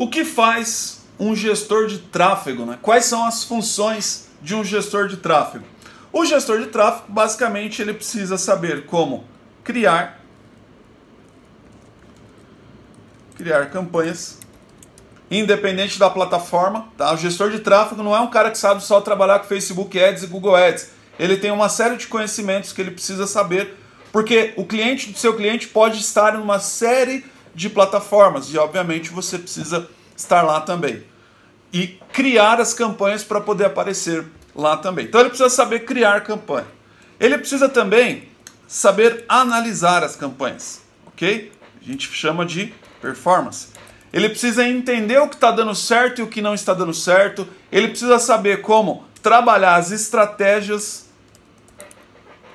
O que faz um gestor de tráfego? Né? Quais são as funções de um gestor de tráfego? O gestor de tráfego, basicamente, ele precisa saber como criar, criar campanhas, independente da plataforma. Tá? O gestor de tráfego não é um cara que sabe só trabalhar com Facebook Ads e Google Ads. Ele tem uma série de conhecimentos que ele precisa saber, porque o cliente do seu cliente pode estar em uma série de plataformas. E obviamente você precisa estar lá também. E criar as campanhas para poder aparecer lá também. Então ele precisa saber criar campanha. Ele precisa também saber analisar as campanhas, ok? A gente chama de performance. Ele precisa entender o que está dando certo e o que não está dando certo. Ele precisa saber como trabalhar as estratégias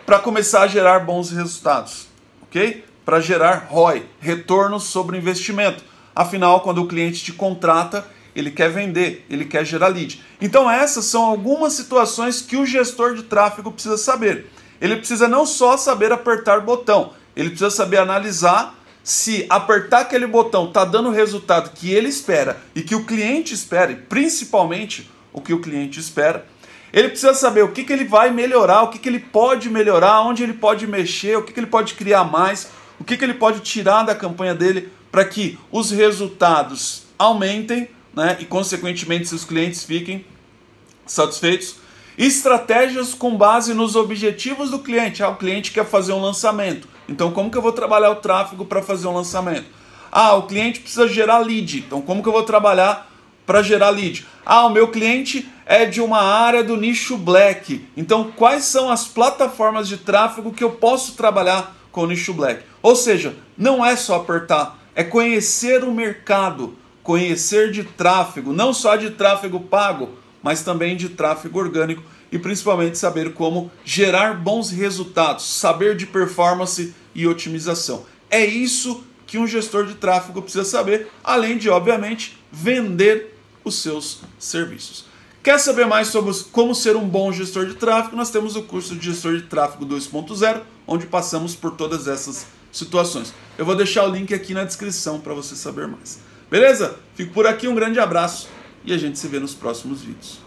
para começar a gerar bons resultados, ok? para gerar ROI, retorno sobre investimento. Afinal, quando o cliente te contrata, ele quer vender, ele quer gerar lead. Então, essas são algumas situações que o gestor de tráfego precisa saber. Ele precisa não só saber apertar botão, ele precisa saber analisar se apertar aquele botão está dando o resultado que ele espera e que o cliente espera, e principalmente o que o cliente espera. Ele precisa saber o que, que ele vai melhorar, o que, que ele pode melhorar, onde ele pode mexer, o que, que ele pode criar mais, o que, que ele pode tirar da campanha dele para que os resultados aumentem né, e, consequentemente, seus clientes fiquem satisfeitos. Estratégias com base nos objetivos do cliente. Ah, o cliente quer fazer um lançamento. Então, como que eu vou trabalhar o tráfego para fazer um lançamento? Ah, o cliente precisa gerar lead. Então, como que eu vou trabalhar para gerar lead? Ah, o meu cliente é de uma área do nicho black. Então, quais são as plataformas de tráfego que eu posso trabalhar com o nicho black. Ou seja, não é só apertar, é conhecer o mercado, conhecer de tráfego, não só de tráfego pago, mas também de tráfego orgânico e principalmente saber como gerar bons resultados, saber de performance e otimização. É isso que um gestor de tráfego precisa saber, além de, obviamente, vender os seus serviços. Quer saber mais sobre como ser um bom gestor de tráfego? Nós temos o curso de gestor de tráfego 2.0 onde passamos por todas essas situações. Eu vou deixar o link aqui na descrição para você saber mais. Beleza? Fico por aqui, um grande abraço e a gente se vê nos próximos vídeos.